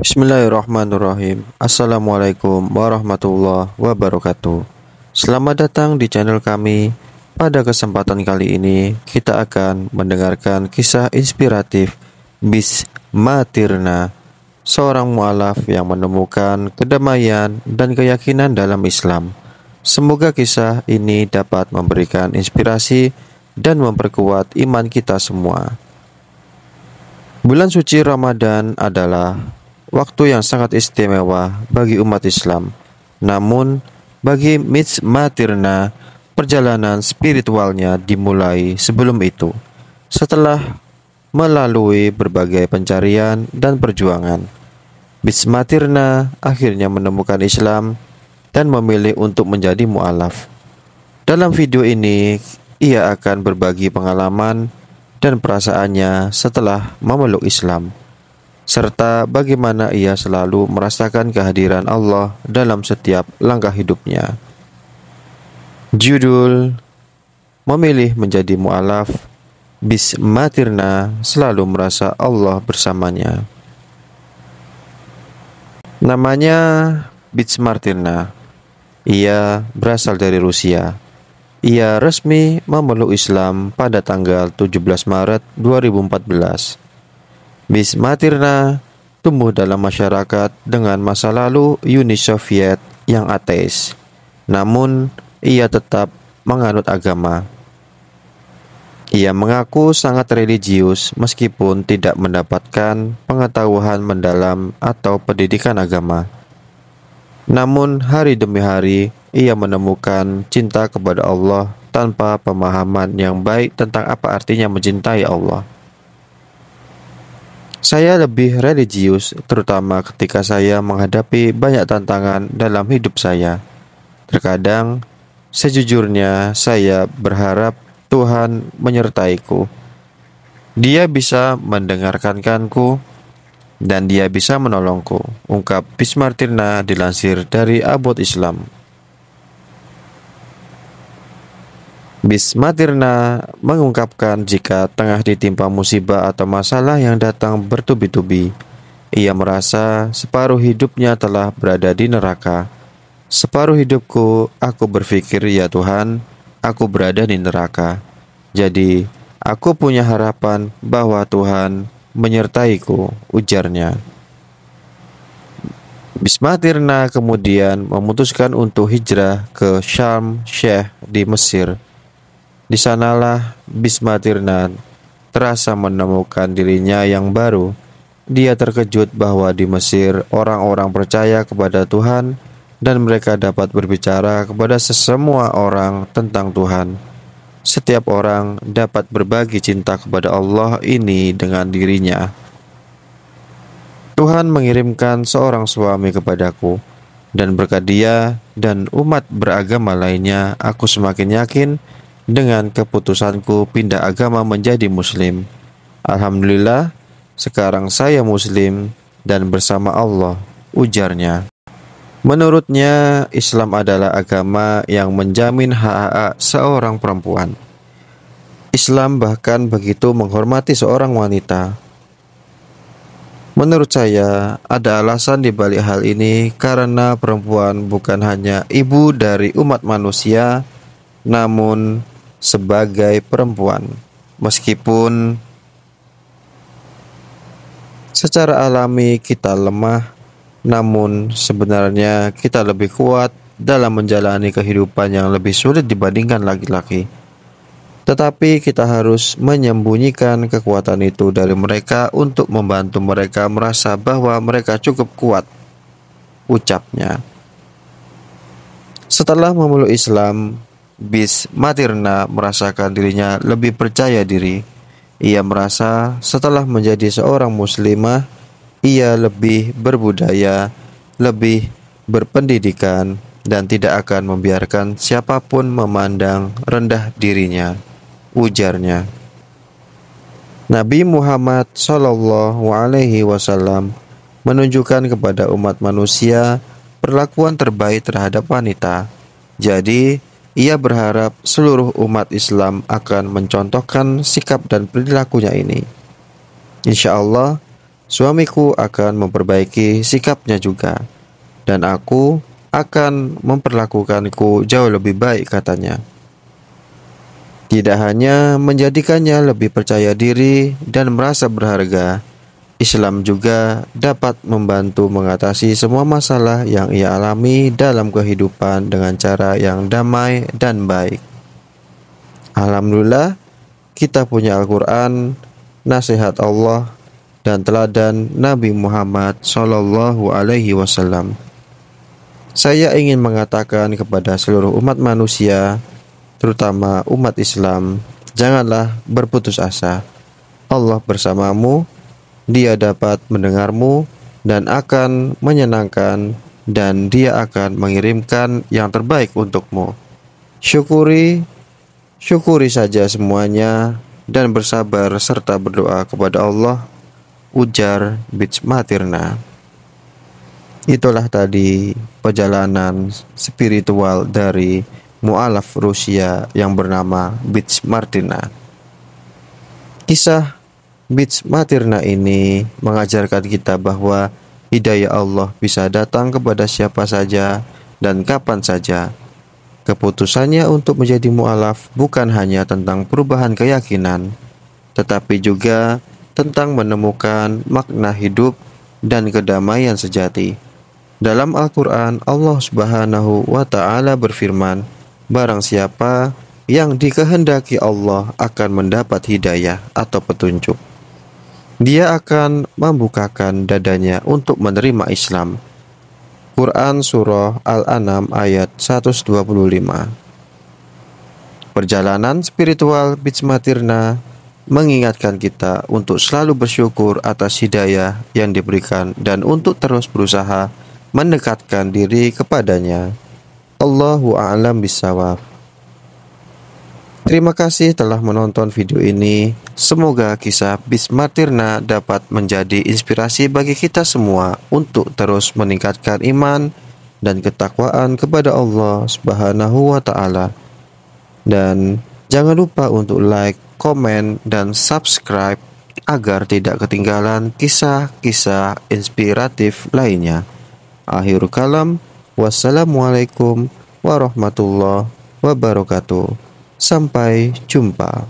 Bismillahirrahmanirrahim Assalamualaikum warahmatullahi wabarakatuh Selamat datang di channel kami Pada kesempatan kali ini kita akan mendengarkan kisah inspiratif Bis Matirna Seorang mualaf yang menemukan kedamaian dan keyakinan dalam Islam Semoga kisah ini dapat memberikan inspirasi dan memperkuat iman kita semua. Bulan suci Ramadan adalah waktu yang sangat istimewa bagi umat Islam. Namun, bagi Mitch Matirna, perjalanan spiritualnya dimulai sebelum itu. Setelah melalui berbagai pencarian dan perjuangan, Matirna akhirnya menemukan Islam dan memilih untuk menjadi mualaf. Dalam video ini, ia akan berbagi pengalaman dan perasaannya setelah memeluk Islam serta bagaimana ia selalu merasakan kehadiran Allah dalam setiap langkah hidupnya. Judul Memilih menjadi mu'alaf Bismatirna selalu merasa Allah bersamanya Namanya Bismatirna, Ia berasal dari Rusia Ia resmi memeluk Islam pada tanggal 17 Maret 2014 Bismatirna tumbuh dalam masyarakat dengan masa lalu Uni Soviet yang ateis. Namun, ia tetap menganut agama. Ia mengaku sangat religius meskipun tidak mendapatkan pengetahuan mendalam atau pendidikan agama. Namun, hari demi hari ia menemukan cinta kepada Allah tanpa pemahaman yang baik tentang apa artinya mencintai Allah. Saya lebih religius, terutama ketika saya menghadapi banyak tantangan dalam hidup saya. Terkadang, sejujurnya saya berharap Tuhan menyertaiku. Dia bisa mendengarkanku dan dia bisa menolongku, ungkap Bismartirna dilansir dari Abot Islam. Bismatirna mengungkapkan jika tengah ditimpa musibah atau masalah yang datang bertubi-tubi. Ia merasa separuh hidupnya telah berada di neraka. Separuh hidupku aku berpikir ya Tuhan, aku berada di neraka. Jadi aku punya harapan bahwa Tuhan menyertaiku, ujarnya. Bismatirna kemudian memutuskan untuk hijrah ke Syam Syekh di Mesir di sanalah Bisma Tirna terasa menemukan dirinya yang baru. Dia terkejut bahwa di Mesir orang-orang percaya kepada Tuhan dan mereka dapat berbicara kepada sesemua orang tentang Tuhan. Setiap orang dapat berbagi cinta kepada Allah ini dengan dirinya. Tuhan mengirimkan seorang suami kepadaku, dan berkat dia dan umat beragama lainnya, aku semakin yakin dengan keputusanku pindah agama menjadi Muslim. Alhamdulillah, sekarang saya Muslim dan bersama Allah, ujarnya. Menurutnya, Islam adalah agama yang menjamin hak-hak seorang perempuan. Islam bahkan begitu menghormati seorang wanita. Menurut saya, ada alasan di balik hal ini karena perempuan bukan hanya ibu dari umat manusia, namun sebagai perempuan, meskipun secara alami kita lemah, namun sebenarnya kita lebih kuat dalam menjalani kehidupan yang lebih sulit dibandingkan laki-laki. Tetapi kita harus menyembunyikan kekuatan itu dari mereka untuk membantu mereka merasa bahwa mereka cukup kuat, ucapnya. Setelah memeluk Islam, bis Matirna merasakan dirinya lebih percaya diri. Ia merasa setelah menjadi seorang muslimah, ia lebih berbudaya, lebih berpendidikan, dan tidak akan membiarkan siapapun memandang rendah dirinya, ujarnya. Nabi Muhammad SAW Alaihi Wasallam menunjukkan kepada umat manusia perlakuan terbaik terhadap wanita. Jadi, ia berharap seluruh umat Islam akan mencontohkan sikap dan perilakunya ini. Insya Allah, suamiku akan memperbaiki sikapnya juga, dan aku akan memperlakukanku jauh lebih baik, katanya. Tidak hanya menjadikannya lebih percaya diri dan merasa berharga, Islam juga dapat membantu mengatasi semua masalah yang ia alami dalam kehidupan dengan cara yang damai dan baik. Alhamdulillah, kita punya Al-Quran, nasihat Allah, dan teladan Nabi Muhammad SAW. Alaihi Wasallam. Saya ingin mengatakan kepada seluruh umat manusia, terutama umat Islam, janganlah berputus asa. Allah bersamamu dia dapat mendengarmu dan akan menyenangkan dan dia akan mengirimkan yang terbaik untukmu. Syukuri, syukuri saja semuanya dan bersabar serta berdoa kepada Allah, ujar Martina. Itulah tadi perjalanan spiritual dari mualaf Rusia yang bernama Martina. Kisah Bits Matirna ini mengajarkan kita bahwa hidayah Allah bisa datang kepada siapa saja dan kapan saja. Keputusannya untuk menjadi mualaf bukan hanya tentang perubahan keyakinan, tetapi juga tentang menemukan makna hidup dan kedamaian sejati. Dalam Al-Quran, Allah Subhanahu wa Ta'ala berfirman, "Barang siapa yang dikehendaki Allah akan mendapat hidayah atau petunjuk." dia akan membukakan dadanya untuk menerima Islam. Quran Surah Al-An'am ayat 125 Perjalanan spiritual Bitsmatirna mengingatkan kita untuk selalu bersyukur atas hidayah yang diberikan dan untuk terus berusaha mendekatkan diri kepadanya. Allahu a'lam bisawab. Terima kasih telah menonton video ini. Semoga kisah Bismatirna dapat menjadi inspirasi bagi kita semua untuk terus meningkatkan iman dan ketakwaan kepada Allah Subhanahu wa taala. Dan jangan lupa untuk like, komen dan subscribe agar tidak ketinggalan kisah-kisah inspiratif lainnya. Akhir kalam, wassalamualaikum warahmatullahi wabarakatuh. Sampai jumpa.